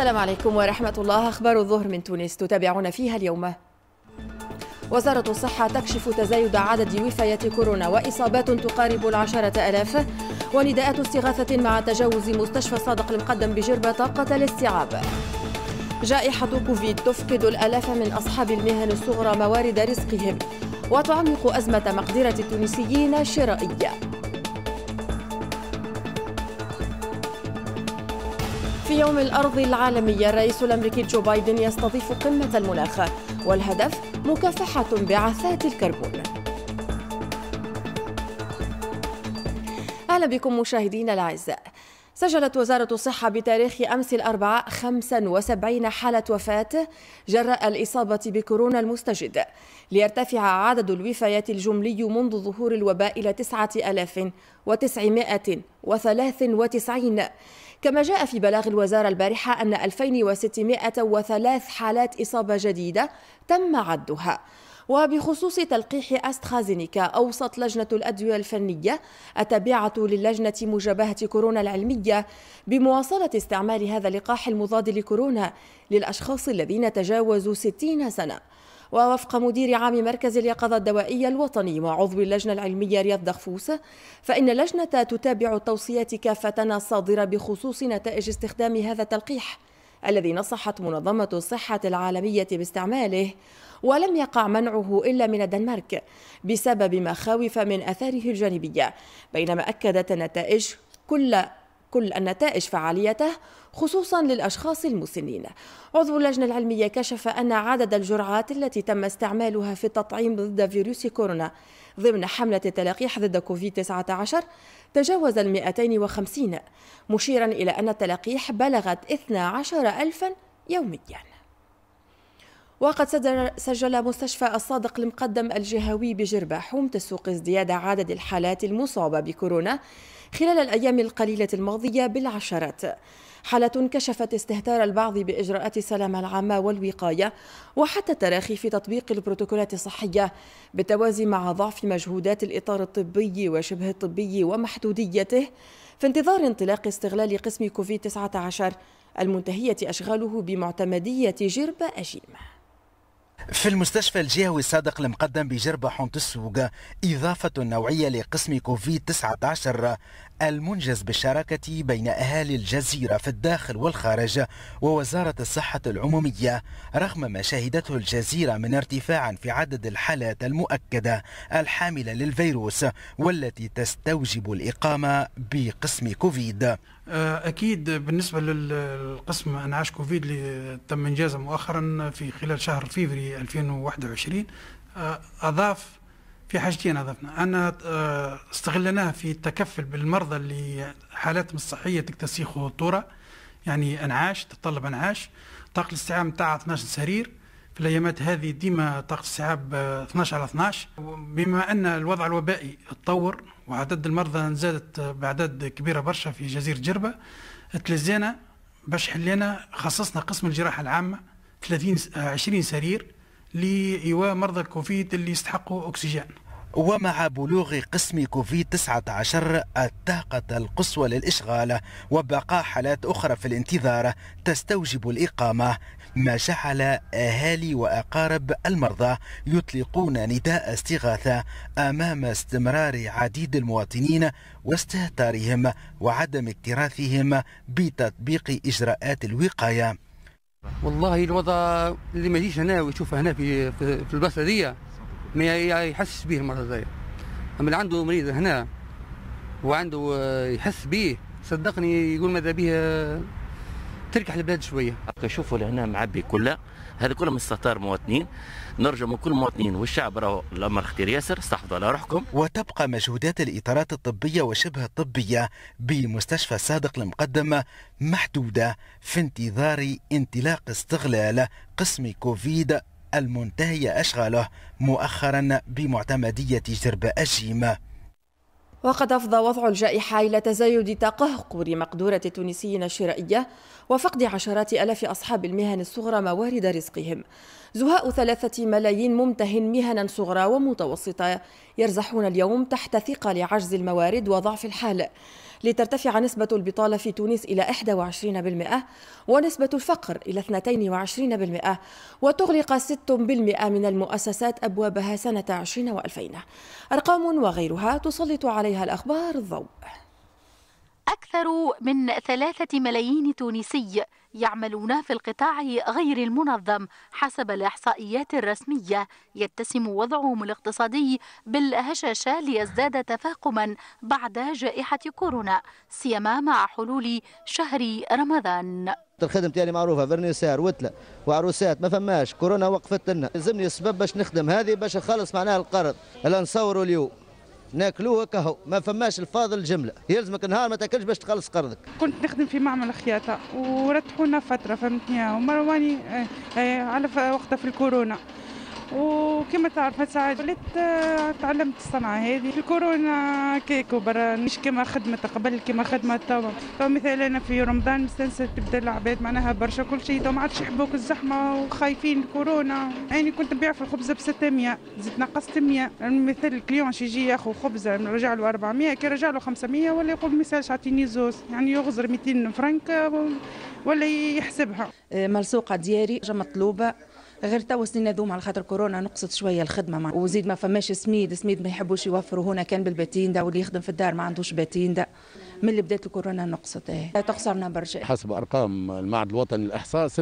السلام عليكم ورحمة الله أخبار الظهر من تونس تتابعون فيها اليوم وزارة الصحة تكشف تزايد عدد وفيات كورونا وإصابات تقارب العشرة ألاف ونداءات استغاثة مع تجاوز مستشفى صادق المقدم بجربة طاقة الاستيعاب جائحة كوفيد تفقد الألاف من أصحاب المهن الصغرى موارد رزقهم وتعمق أزمة مقدرة التونسيين الشرائية في يوم الأرض العالمي الرئيس الأمريكي جو بايدن يستضيف قمة المناخ والهدف مكافحة انبعاثات الكربون أهلا بكم مشاهدينا الأعزاء سجلت وزارة الصحة بتاريخ أمس الأربعاء 75 حالة وفاة جراء الإصابة بكورونا المستجد ليرتفع عدد الوفيات الجملي منذ ظهور الوباء إلى 9993 كما جاء في بلاغ الوزارة البارحة أن 2603 حالات إصابة جديدة تم عدها وبخصوص تلقيح أستخازينيكا أوصت لجنة الأدوية الفنية التابعة للجنة مجابهة كورونا العلمية بمواصلة استعمال هذا اللقاح المضاد لكورونا للأشخاص الذين تجاوزوا 60 سنة ووفق مدير عام مركز اليقظة الدوائية الوطني وعضو اللجنة العلمية رياض دخفوس فإن اللجنة تتابع التوصيات كافة الصادرة بخصوص نتائج استخدام هذا التلقيح الذي نصحت منظمة الصحة العالمية باستعماله ولم يقع منعه إلا من الدنمارك بسبب مخاوف من أثاره الجانبية بينما أكدت النتائج كل كل النتائج فعاليته خصوصا للأشخاص المسنين عضو اللجنة العلمية كشف أن عدد الجرعات التي تم استعمالها في التطعيم ضد فيروس كورونا ضمن حملة التلقيح ضد كوفيد-19 تجاوز ال 250 مشيرا إلى أن التلقيح بلغت 12 ألفا يومياً وقد سجل مستشفى الصادق المقدم الجهوي بجربة حومة السوق ازدياد عدد الحالات المصابة بكورونا خلال الأيام القليلة الماضية بالعشرات حالة كشفت استهتار البعض بإجراءات السلامة العامة والوقاية وحتى التراخي في تطبيق البروتوكولات الصحية بالتوازي مع ضعف مجهودات الإطار الطبي وشبه الطبي ومحدوديته في انتظار انطلاق استغلال قسم كوفيد 19 المنتهية أشغاله بمعتمدية جرب أجيم في المستشفى الجهوي صادق المقدم بجربة السوق إضافة نوعية لقسم كوفيد 19 المنجز بالشراكة بين أهالي الجزيرة في الداخل والخارج ووزارة الصحة العمومية رغم ما شهدته الجزيرة من ارتفاع في عدد الحالات المؤكدة الحاملة للفيروس والتي تستوجب الإقامة بقسم كوفيد آه، أكيد بالنسبة للقسم أنعاش كوفيد اللي تم إنجازه مؤخرا في خلال شهر فيفري 2021 آه، أضاف في حاجتين اضفنا أن آه، استغلناها في التكفل بالمرضى اللي حالاتهم الصحية تكتسيخ خطورة يعني أنعاش تتطلب أنعاش طاقة الاستيعاب نتاعها 12 سرير في الأيامات هذه ديما طاقة الاستيعاب 12 آه، على 12 بما أن الوضع الوبائي تطور وعدد المرضى زادت آه، بأعداد كبيرة برشا في جزيرة جربة تلزينا باش حلينا خصصنا قسم الجراحة العامة 30 20 سرير لإيواء مرضى الكوفيد اللي يستحقوا أكسجين ومع بلوغ قسم كوفيد 19 الطاقة القصوى للإشغال وبقاء حالات أخرى في الانتظار تستوجب الإقامة ما جعل أهالي وأقارب المرضى يطلقون نداء استغاثة أمام استمرار عديد المواطنين واستهتارهم وعدم اكتراثهم بتطبيق إجراءات الوقاية والله الوضع اللي ما يجيش هنا ويشوفه هنا في في البصره هذيا ما يحسش به المرض هذايا اما اللي عنده مريض هنا وعنده آه، يحس به صدقني يقول ماذا به آه، تركح البلاد شويه شوفوا لهنا معبي كلها هذا كله من 16 مواطنين نرجو من كل مواطنين والشعب راهو الامر خطير ياسر استحفظوا على روحكم وتبقى مجهودات الاطارات الطبيه وشبه الطبيه بمستشفى صادق المقدم محدوده في انتظار انطلاق استغلال قسم كوفيد المنتهي اشغاله مؤخرا بمعتمديه جرب اجيم وقد أفضى وضع الجائحة إلى تزايد تقهقر مقدورة التونسيين الشرائية وفقد عشرات ألاف أصحاب المهن الصغرى موارد رزقهم زهاء ثلاثة ملايين ممتهن مهنا صغرى ومتوسطة يرزحون اليوم تحت ثقل عجز الموارد وضعف الحال لترتفع نسبة البطالة في تونس إلى 21% ونسبة الفقر إلى 22% وتغلق 6% من المؤسسات أبوابها سنة 20 و2000 أرقام وغيرها تسلط عليها الأخبار الضوء أكثر من ثلاثة ملايين تونسي يعملون في القطاع غير المنظم حسب الإحصائيات الرسمية يتسم وضعهم الاقتصادي بالهشاشة ليزداد تفاقما بعد جائحة كورونا سيما مع حلول شهر رمضان الخدمة يعني معروفة فرنسار وتلة وعروسات ما فماش كورونا وقفت لنا لازمني السبب باش نخدم هذه باش نخلص معناها القرض هلا نصوروا اليوم ناكلوه كهو ما فماش الفاضل الجمله يلزمك نهار ما تاكلش باش تخلص قرضك كنت نخدم في معمل خياطه ورتحونا فتره فهمتني ومرواني آه، آه، على وقتها في الكورونا وكما تعرف ساعات وليت آه، تعلمت الصنعه هذه في الكورونا كيكو برا مش كما خدمت قبل كما خدمت توا فمثلا مثلا انا في رمضان مستنسة تبدا العباد معناها برشا كل شيء توا ما عادش يحبوك الزحمه وخايفين الكورونا انا يعني كنت نبيع في الخبزه ب 600 زدت نقصت 100 مثل الكليون شي يجي ياخذ خبزه نرجع له 400 كي رجع له 500 ولا يقول مثال اعطيني زوز يعني يغزر 200 فرنك ولا يحسبها آه، مرسوقه دياري مطلوبه غير توا سنين هذوما على خاطر كورونا نقصت شويه الخدمه مع وزيد ما فماش سميد سميد ما يحبوش يوفروا هنا كان ده واللي يخدم في الدار ما عندوش ده من اللي بدات الكورونا نقصت ايه تخسرنا برشا حسب ارقام المعهد الوطني للاحصاء 46.4%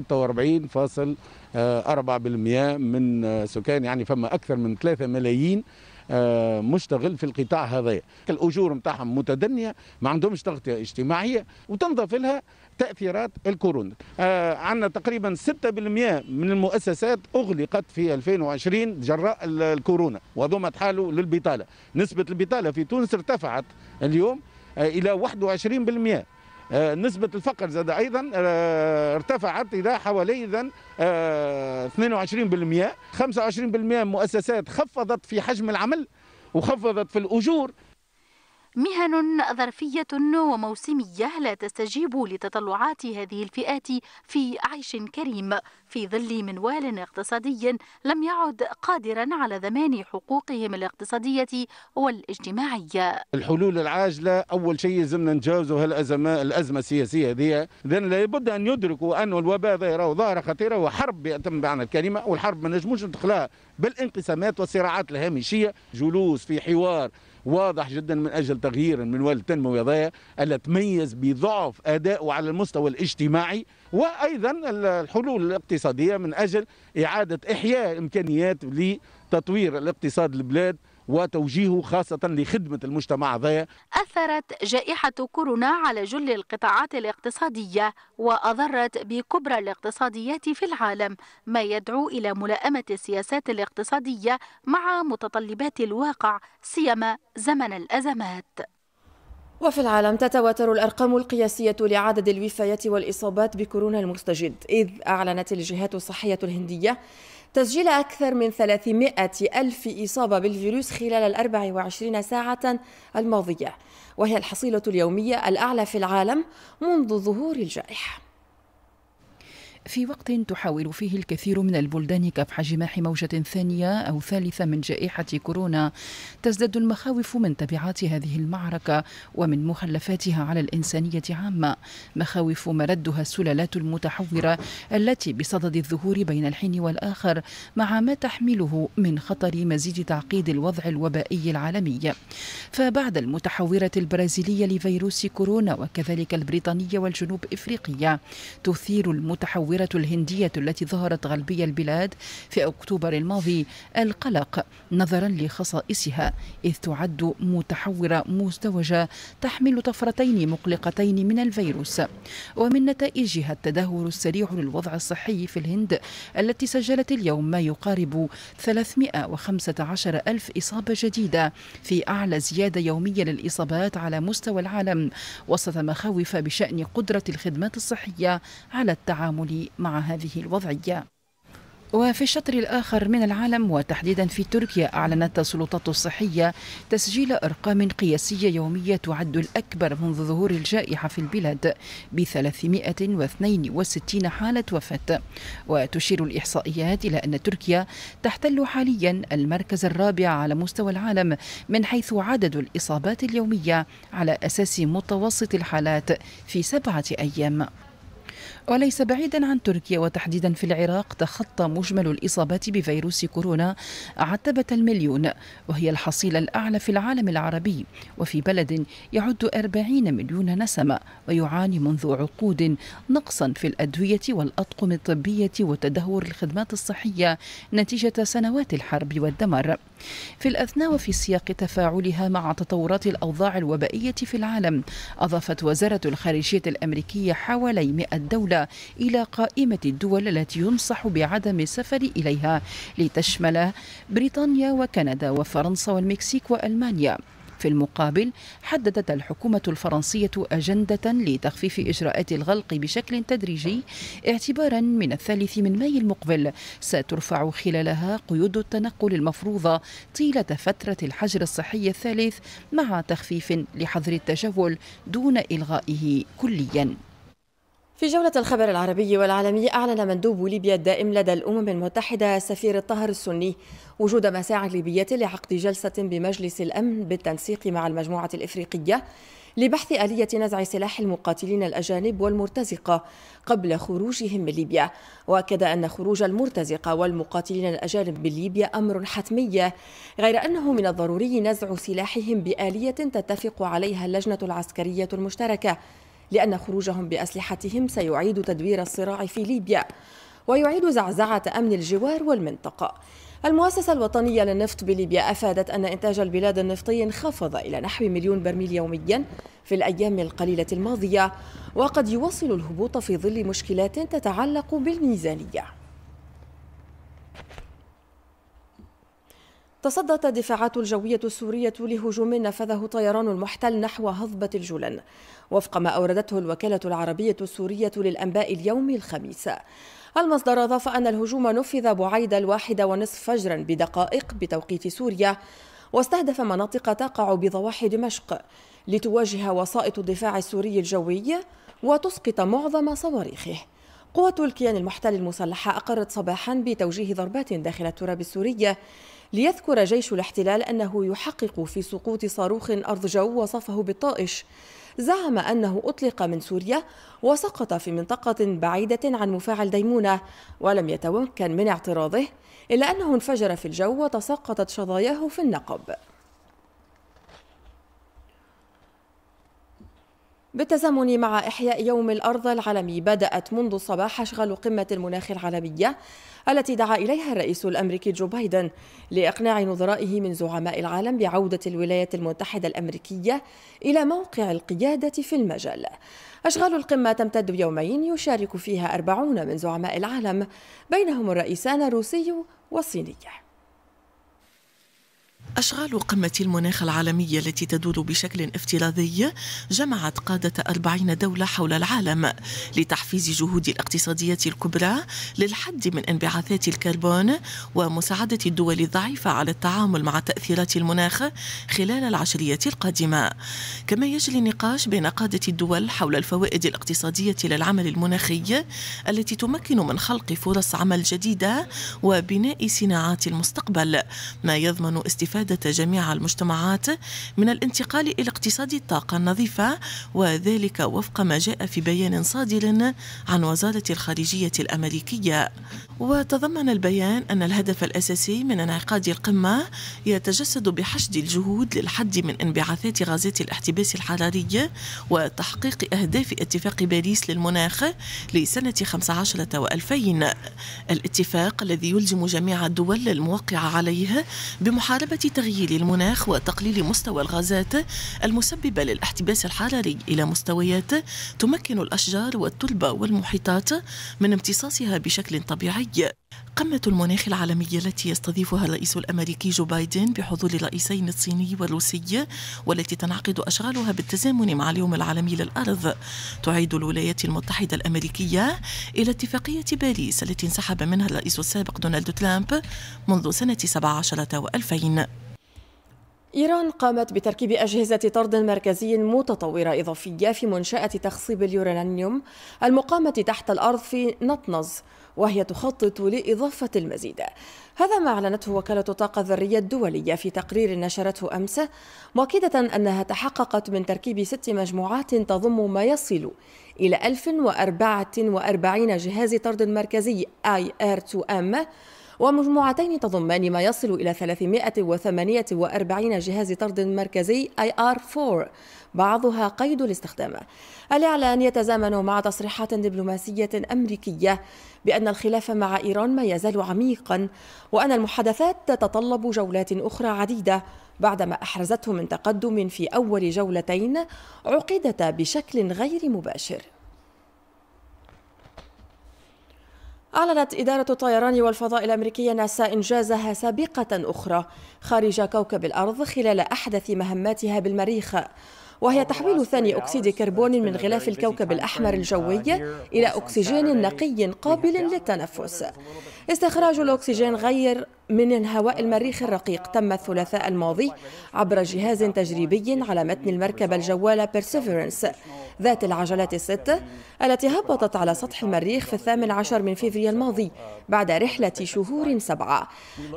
من سكان يعني فما اكثر من 3 ملايين آه، مشتغل في القطاع هذايا الاجور نتاعهم متدنيه ما عندهمش تغطيه اجتماعيه وتنضاف لها تاثيرات الكورونا آه عندنا تقريبا 6% من المؤسسات اغلقت في 2020 جراء الكورونا وضمت حاله للبطاله نسبه البطاله في تونس ارتفعت اليوم آه الى 21% آه، نسبة الفقر زاد أيضا آه، ارتفعت إلى حوالي إذا 22% 25% مؤسسات خفضت في حجم العمل وخفضت في الأجور مهن ظرفية وموسمية لا تستجيب لتطلعات هذه الفئات في عيش كريم في ظل منوال اقتصادي لم يعد قادرا على ضمان حقوقهم الاقتصادية والاجتماعية الحلول العاجلة أول شيء لازمنا نتجاوزوا هالأزمة الأزمة السياسية هذه لأن لابد أن يدركوا أن الوباء ظاهرة وظاهرة خطيرة وحرب يتم بمعنى الكلمة والحرب ما نجموش ندخلها بالانقسامات والصراعات الهامشية جلوس في حوار واضح جدا من أجل تغيير المنوال التنموي هذايا اللي تميز بضعف أدائه على المستوى الاجتماعي وأيضا الحلول الاقتصادية من أجل إعادة إحياء إمكانيات لتطوير الاقتصاد البلاد وتوجيهه خاصة لخدمة المجتمع ذا أثرت جائحة كورونا على جل القطاعات الاقتصادية وأضرت بكبرى الاقتصاديات في العالم ما يدعو إلى ملائمة السياسات الاقتصادية مع متطلبات الواقع سيما زمن الأزمات وفي العالم تتواتر الأرقام القياسية لعدد الوفيات والإصابات بكورونا المستجد إذ أعلنت الجهات الصحية الهندية تسجيل أكثر من 300 ألف إصابة بالفيروس خلال ال 24 ساعة الماضية وهي الحصيلة اليومية الأعلى في العالم منذ ظهور الجائحة في وقت تحاول فيه الكثير من البلدان كبح جماح موجة ثانية أو ثالثة من جائحة كورونا تزداد المخاوف من تبعات هذه المعركة ومن مخلفاتها على الإنسانية عامة مخاوف مردها السلالات المتحورة التي بصدد الظهور بين الحين والآخر مع ما تحمله من خطر مزيد تعقيد الوضع الوبائي العالمي فبعد المتحورة البرازيلية لفيروس كورونا وكذلك البريطانية والجنوب إفريقية تثير المتحورة المتطورة الهندية التي ظهرت غلبية البلاد في أكتوبر الماضي القلق نظرا لخصائصها إذ تعد متحورة مزدوجة تحمل طفرتين مقلقتين من الفيروس ومن نتائجها التدهور السريع للوضع الصحي في الهند التي سجلت اليوم ما يقارب 315 ألف إصابة جديدة في أعلى زيادة يومية للإصابات على مستوى العالم وسط مخاوف بشأن قدرة الخدمات الصحية على التعامل مع هذه الوضعية وفي الشطر الآخر من العالم وتحديدا في تركيا أعلنت السلطات الصحية تسجيل أرقام قياسية يومية تعد الأكبر منذ ظهور الجائحة في البلاد ب 362 حالة وفاة وتشير الإحصائيات إلى أن تركيا تحتل حاليا المركز الرابع على مستوى العالم من حيث عدد الإصابات اليومية على أساس متوسط الحالات في سبعة أيام وليس بعيدا عن تركيا وتحديدا في العراق تخطى مجمل الإصابات بفيروس كورونا عتبة المليون وهي الحصيلة الأعلى في العالم العربي وفي بلد يعد 40 مليون نسمة ويعاني منذ عقود نقصا في الأدوية والأطقم الطبية وتدهور الخدمات الصحية نتيجة سنوات الحرب والدمار في الأثناء وفي سياق تفاعلها مع تطورات الأوضاع الوبائية في العالم أضافت وزارة الخارجية الأمريكية حوالي 100 دولة إلى قائمة الدول التي ينصح بعدم السفر إليها لتشمل بريطانيا وكندا وفرنسا والمكسيك وألمانيا في المقابل حددت الحكومة الفرنسية أجندة لتخفيف إجراءات الغلق بشكل تدريجي اعتبارا من الثالث من ماي المقبل سترفع خلالها قيود التنقل المفروضة طيلة فترة الحجر الصحي الثالث مع تخفيف لحظر التجول دون إلغائه كليا في جولة الخبر العربي والعالمي أعلن مندوب ليبيا الدائم لدى الأمم المتحدة سفير الطهر السني وجود مساعي ليبية لعقد جلسة بمجلس الأمن بالتنسيق مع المجموعة الإفريقية لبحث آلية نزع سلاح المقاتلين الأجانب والمرتزقة قبل خروجهم من ليبيا وأكد أن خروج المرتزقة والمقاتلين الأجانب من ليبيا أمر حتمي غير أنه من الضروري نزع سلاحهم بآلية تتفق عليها اللجنة العسكرية المشتركة لأن خروجهم بأسلحتهم سيعيد تدوير الصراع في ليبيا ويعيد زعزعة أمن الجوار والمنطقة المؤسسة الوطنية للنفط بليبيا أفادت أن إنتاج البلاد النفطي انخفض إلى نحو مليون برميل يوميا في الأيام القليلة الماضية وقد يواصل الهبوط في ظل مشكلات تتعلق بالميزانية تصدت الدفاعات الجوية السورية لهجوم نفذه طيران المحتل نحو هضبة الجولان وفق ما أوردته الوكالة العربية السورية للأنباء اليوم الخميس المصدر أضاف أن الهجوم نفذ بعيد الواحدة ونصف فجرا بدقائق بتوقيت سوريا واستهدف مناطق تقع بضواحي دمشق لتواجه وسائط الدفاع السوري الجوي وتسقط معظم صواريخه قوة الكيان المحتل المسلحة أقرت صباحا بتوجيه ضربات داخل التراب السوري ليذكر جيش الاحتلال أنه يحقق في سقوط صاروخ أرض جو وصفه بالطائش زعم أنه أطلق من سوريا وسقط في منطقة بعيدة عن مفاعل ديمونة ولم يتمكن من اعتراضه إلا أنه انفجر في الجو وتساقطت شظاياه في النقب بالتزامن مع إحياء يوم الأرض العالمي بدأت منذ الصباح أشغال قمة المناخ العالمية التي دعا إليها الرئيس الأمريكي جو بايدن لإقناع نظرائه من زعماء العالم بعودة الولايات المتحدة الأمريكية إلى موقع القيادة في المجال أشغال القمة تمتد يومين يشارك فيها أربعون من زعماء العالم بينهم الرئيسان الروسي والصيني أشغال قمة المناخ العالمية التي تدور بشكل افتراضي جمعت قادة أربعين دولة حول العالم لتحفيز جهود الاقتصادية الكبرى للحد من انبعاثات الكربون ومساعدة الدول الضعيفة على التعامل مع تأثيرات المناخ خلال العشرية القادمة كما يجري النقاش بين قادة الدول حول الفوائد الاقتصادية للعمل المناخي التي تمكن من خلق فرص عمل جديدة وبناء صناعات المستقبل ما يضمن استفادة استفادة جميع المجتمعات من الانتقال إلى اقتصاد الطاقة النظيفة وذلك وفق ما جاء في بيان صادر عن وزارة الخارجية الأمريكية وتضمن البيان أن الهدف الأساسي من انعقاد القمة يتجسد بحشد الجهود للحد من انبعاثات غازات الاحتباس الحراري وتحقيق أهداف اتفاق باريس للمناخ لسنة 15 و2000 الاتفاق الذي يلزم جميع الدول الموقعة عليه بمحاربة في تغيير المناخ وتقليل مستوى الغازات المسببة للاحتباس الحراري إلى مستويات تمكن الأشجار والتربة والمحيطات من امتصاصها بشكل طبيعي قمة المناخ العالمية التي يستضيفها الرئيس الأمريكي جو بايدن بحضور الرئيسين الصيني والروسي والتي تنعقد أشغالها بالتزامن مع اليوم العالمي للأرض تعيد الولايات المتحدة الأمريكية إلى اتفاقية باريس التي انسحب منها الرئيس السابق دونالد ترامب منذ سنة 17 و2000 إيران قامت بتركيب أجهزة طرد مركزي متطورة إضافية في منشأة تخصيب اليورانيوم المقامة تحت الأرض في نطنز وهي تخطط لإضافة المزيد هذا ما أعلنته وكالة الطاقة الذرية الدولية في تقرير نشرته أمس مؤكدة أنها تحققت من تركيب ست مجموعات تضم ما يصل إلى 1044 جهاز طرد مركزي IR2M ومجموعتين تضمان ما يصل إلى 348 جهاز طرد مركزي IR4 بعضها قيد الاستخدام الإعلان يتزامن مع تصريحات دبلوماسية أمريكية بأن الخلاف مع إيران ما يزال عميقا وأن المحادثات تتطلب جولات أخرى عديدة بعدما أحرزته من تقدم في أول جولتين عقدتا بشكل غير مباشر أعلنت إدارة الطيران والفضاء الأمريكية ناسا إنجازها سابقة أخرى خارج كوكب الأرض خلال أحدث مهماتها بالمريخ وهي تحويل ثاني أكسيد كربون من غلاف الكوكب الأحمر الجوي إلى أكسجين نقي قابل للتنفس استخراج الأكسجين غير من هواء المريخ الرقيق تم الثلاثاء الماضي عبر جهاز تجريبي على متن المركبة الجوالة بيرسيفيرنس ذات العجلات الست التي هبطت على سطح المريخ في الثامن عشر من فبراير الماضي بعد رحلة شهور سبعة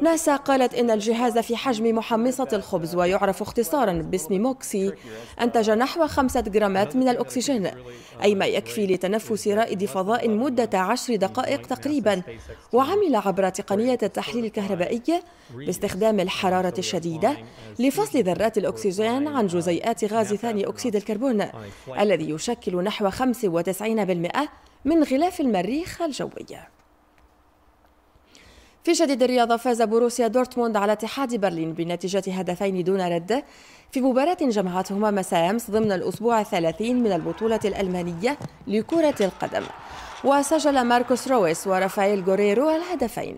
ناسا قالت إن الجهاز في حجم محمصة الخبز ويعرف اختصارا باسم موكسي أن أنتج نحو خمسة جرامات من الأكسجين أي ما يكفي لتنفس رائد فضاء مدة عشر دقائق تقريبا وعمل عبر تقنية التحليل الكهربائي باستخدام الحرارة الشديدة لفصل ذرات الأكسجين عن جزيئات غاز ثاني أكسيد الكربون الذي يشكل نحو 95% من غلاف المريخ الجوي في شديد الرياضة فاز بروسيا دورتموند على اتحاد برلين بنتيجة هدفين دون رد في مباراة جمعتهما مساء أمس ضمن الأسبوع الثلاثين من البطولة الألمانية لكرة القدم وسجل ماركوس رويس ورافائيل غوريرو الهدفين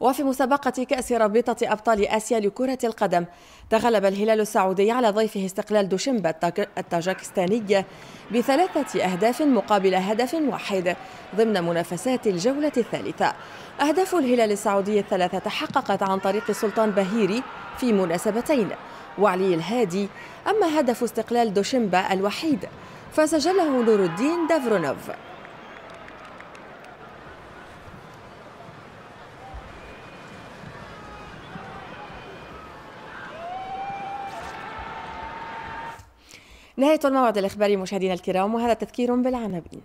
وفي مسابقة كأس رابطة أبطال آسيا لكرة القدم تغلب الهلال السعودي على ضيفه استقلال دوشنبا الطاجكستاني بثلاثة أهداف مقابل هدف واحد ضمن منافسات الجولة الثالثة أهداف الهلال السعودي الثلاثة تحققت عن طريق سلطان بهيري في مناسبتين وعلي الهادي أما هدف استقلال دوشنبا الوحيد فسجله نور الدين دافرونوف نهاية الموعد الإخباري مشاهدينا الكرام وهذا تذكير بالعناوين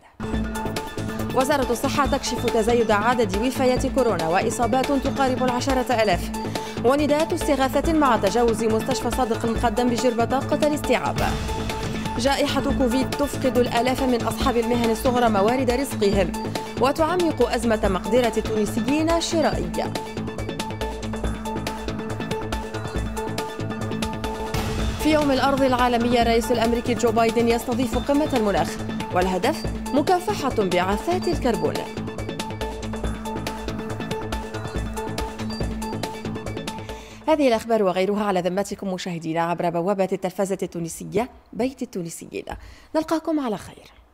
وزارة الصحة تكشف تزايد عدد وفيات كورونا وإصابات تقارب العشرة ألاف ونداءات استغاثة مع تجاوز مستشفى صادق المقدم بجربة طاقة الاستيعاب جائحة كوفيد تفقد الآلاف من أصحاب المهن الصغرى موارد رزقهم وتعمق أزمة مقدرة التونسيين الشرائية في يوم الأرض العالمي الرئيس الأمريكي جو بايدن يستضيف قمة المناخ والهدف مكافحة انبعاثات الكربون هذه الأخبار وغيرها على ذمتكم مشاهدينا عبر بوابة التلفزة التونسية بيت التونسيين نلقاكم على خير